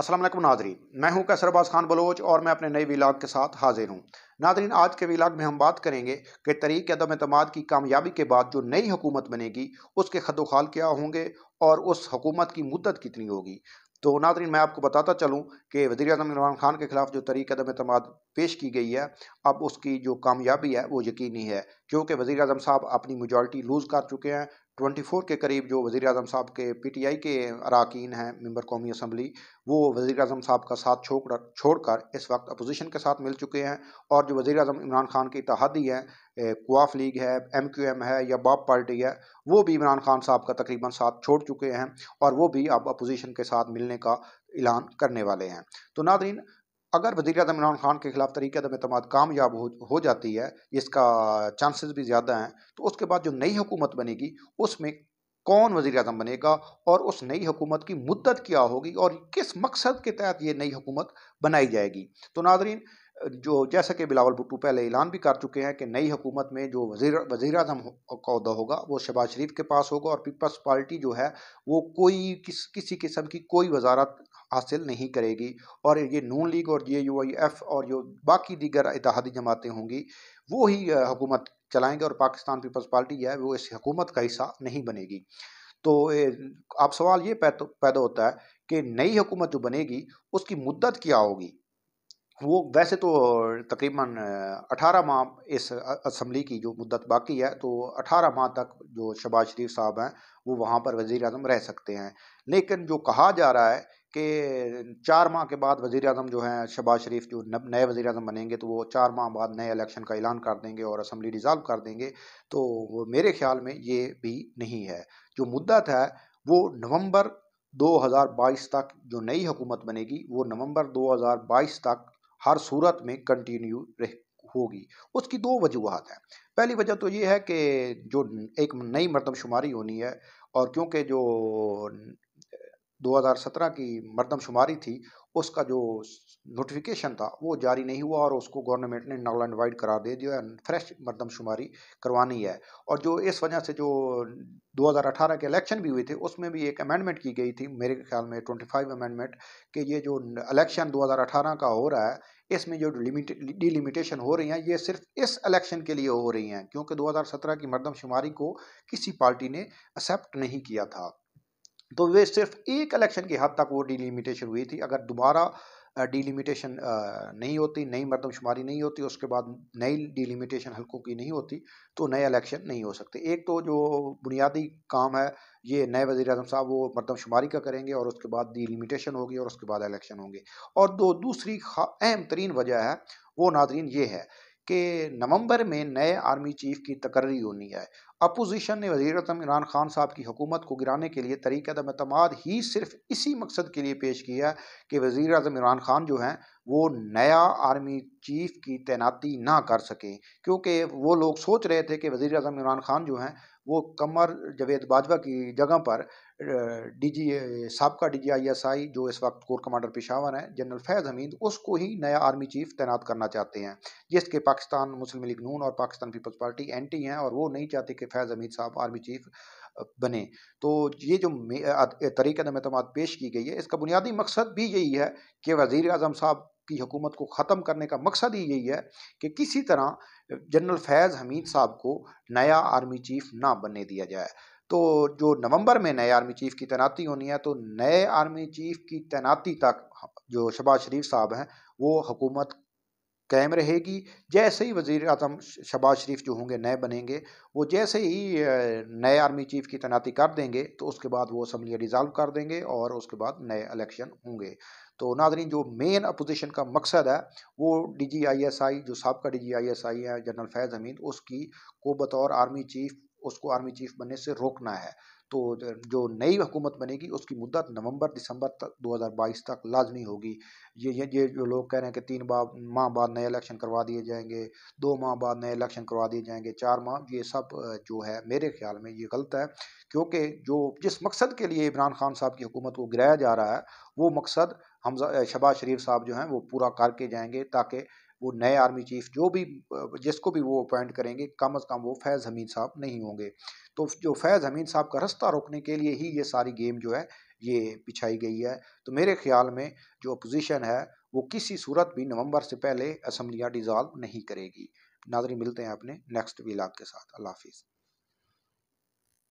असलम नाजरीन मैं हूं कैसरबाज खान बलोच और मैं अपने नए विलाग के साथ हाजिर हूं नाजरीन आज के विलाग में हम बात करेंगे कि तरीक अदम अतमाद की कामयाबी के बाद जो नई हुकूमत बनेगी उसके खदोखाल क्या होंगे और उस हुकूमत की मुद्दत कितनी होगी तो नाजरीन मैं आपको बताता चलूँ कि वजी अजम इमरान खान के खिलाफ जो तरीक अदम अतमाद पेश की गई है अब उसकी जो कामयाबी है वो यकीनी है क्योंकि वजी अजम साहब अपनी मेजॉरिटी लूज़ कर चुके हैं 24 के करीब जो वज़ी अजम साहब के पी टी आई के अरकान हैं मेम्बर कौमी असम्बली वो वज़ी अजम साहब का साथ छोड़ छोड़ कर इस वक्त अपोजिशन के साथ मिल चुके हैं और जो वज़ी अजम इमरान खान की इतहादी हैं कोआफ लीग है एम क्यू एम है या बाप पार्टी है वो भी इमरान खान साहब का तकरीबन साथ छोड़ चुके हैं और वो भी अब अपोजिशन के साथ मिलने का ऐलान करने वाले हैं तो नादरीन अगर वजी अजम इमरान खान के खिलाफ तरीके अदम अतमाद कामयाब हो, हो जाती है इसका चांसेस भी ज़्यादा हैं तो उसके बाद जो नई हुकूमत बनेगी उसमें कौन वजी अजम बनेगा और उस नई हुकूमत की मुद्दत क्या होगी और किस मकसद के तहत ये नई हुकूमत बनाई जाएगी तो नाजरीन जो जैसा कि बिलावल भुट्टू पहले ऐलान भी कर चुके हैं कि नई हुकूमत में जो वजी वज़ी अजम का अहदा होगा वो शहबाज शरीफ के पास होगा और पीपल्स पार्टी जो है वो कोई किस किसी किस्म की कोई वजारत हासिल नहीं करेगी और ये नून लीग और ये यू आई एफ और जो बाकी दीगर इतिहादी जमातें होंगी वो ही हुकूमत चलाएंगे और पाकिस्तान पीपल्स पार्टी है वो इस हुकूमत का हिस्सा नहीं बनेगी तो अब सवाल ये पैदा होता है कि नई हुकूमत जो बनेगी उसकी मुद्दत क्या होगी वो वैसे तो तकरीबन 18 माह इस असम्बली की जो मुद्दत बाकी है तो 18 माह तक जो शबाज शरीफ साहब हैं वो वहाँ पर वज़ी अजम रह सकते हैं लेकिन जो कहा जा रहा है कि चार माह के बाद वज़ी अजम जो हैं शबाज शरीफ जो नए वज़ी अजम बनेंगे तो वो चार माह बाद नए इलेक्शन का ऐलान कर देंगे और असम्बली डिज़ाल्व कर देंगे तो मेरे ख्याल में ये भी नहीं है जो मुद्दत है वो नवंबर 2022 तक जो नई हुकूमत बनेगी वो नवंबर 2022 तक हर सूरत में कंटिन्यू रह होगी उसकी दो वजूहत हैं पहली वजह तो ये है कि जो एक नई मरदमशुमारी होनी है और क्योंकि जो 2017 की मरदमशुमारी थी उसका जो नोटिफिकेशन था वो जारी नहीं हुआ और उसको गवर्नमेंट ने नॉल एंड वाइड करार दे दिया फ्रेश मरदमशुमारी करवानी है और जो इस वजह से जो 2018 के इलेक्शन भी हुए थे उसमें भी एक अमेंडमेंट की गई थी मेरे ख्याल में 25 अमेंडमेंट कि ये जो इलेक्शन 2018 का हो रहा है इसमें जो डिलिमिटेशन हो रही हैं ये सिर्फ इस इलेक्शन के लिए हो रही हैं क्योंकि 2017 की मरदमशुमारी को किसी पार्टी ने एक्सेप्ट नहीं किया था तो वे सिर्फ एक इलेक्शन की हद तक वो डिलिमिटेशन हुई थी अगर दोबारा डिलिमिटेशन नहीं होती नई मरदमशुमारी नहीं होती उसके बाद नई डिलिमिटेशन हलकों की नहीं होती तो नए इलेक्शन नहीं हो सकते एक तो जो बुनियादी काम है ये नए वजी अजम साहब वो मरदमशुमारी का करेंगे और उसके बाद डिलिमिटेशन होगी और उसके बाद इलेक्शन होंगे और दो दूसरी अहम तरीन वजह है वो नाजरीन ये है कि नवंबर में नए आर्मी चीफ की तकर्री होनी है अपोजिशन ने वज़ी अजम इमरान खान साहब की हुकूमत को गिराने के लिए तरीक़ ही सिर्फ इसी मकसद के लिए पेश किया कि वज़ी अजम इमरान खान जो हैं वो नया आर्मी चीफ की तैनाती ना कर सके क्योंकि वो लोग सोच रहे थे कि वजीर अजम इमरान ख़ान जो हैं वो कमर जवेद बाजवा की जगह पर डी जी सबका D G I S I जो इस वक्त कोर कमांडर पेशावर हैं जनरल फैज़ हमीद उसको ही नया आर्मी चीफ तैनात करना चाहते हैं जिसके पाकिस्तान मुस्लिम लीग नून और पाकिस्तान पीपल्स पार्टी एंटी हैं और वो नहीं चाहते कि फैज़ हमीद साहब आर्मी चीफ बने तो ये जो तरीक़ पेश की गई है इसका बुनियादी मकसद भी यही है कि वज़ी अजम साहब की हुकूमत को ख़त्म करने का मकसद ही यही है कि किसी तरह जनरल फैज़ हमीद साहब को नया आर्मी चीफ ना बनने दिया जाए तो जो नवंबर में नए आर्मी चीफ की तैनाती होनी है तो नए आर्मी चीफ की तैनाती तक जो शबाज शरीफ साहब हैं वो हुकूमत कायम रहेगी जैसे ही वज़ी अजम शबाज शरीफ जो होंगे नए बनेंगे वो जैसे ही नए आर्मी चीफ की तैनाती कर देंगे तो उसके बाद वो असम्बलियाँ डिज़ाल्व कर देंगे और उसके बाद नए इलेक्शन होंगे तो नाजरीन जो मेन अपोजिशन का मकसद है वो D G I S I जो सबका D G I S I है जनरल फैज़ हमीद उसकी को बतौर आर्मी चीफ उसको आर्मी चीफ बनने से रोकना है तो जो नई हुकूमत बनेगी उसकी मुद्दत नवंबर दिसंबर तक 2022 तक लाजमी होगी ये ये ये जो लोग कह रहे हैं कि तीन बार माह बाद नए इलेक्शन करवा दिए जाएंगे दो माह बाद नए इलेक्शन करवा दिए जाएंगे चार माह ये सब जो है मेरे ख्याल में ये गलत है क्योंकि जो जिस मकसद के लिए इमरान खान साहब की हुकूमत को गिराया जा रहा है वो मकसद हमजा शबाज शरीफ साहब जो हैं वो पूरा करके जाएंगे ताकि वो नए आर्मी चीफ जो भी जिसको भी वो अपॉइंट करेंगे कम अज़ कम वो फैज़ हमीद साहब नहीं होंगे तो जो फैज़ हमीद साहब का रास्ता रोकने के लिए ही ये सारी गेम जो है ये पिछाई गई है तो मेरे ख्याल में जो अपोजिशन है वो किसी सूरत भी नवंबर से पहले असम्बलियाँ डिज़ाल्व नहीं करेगी नाजरी मिलते हैं अपने नेक्स्ट विलाग के साथ अल्लाह हाफिज़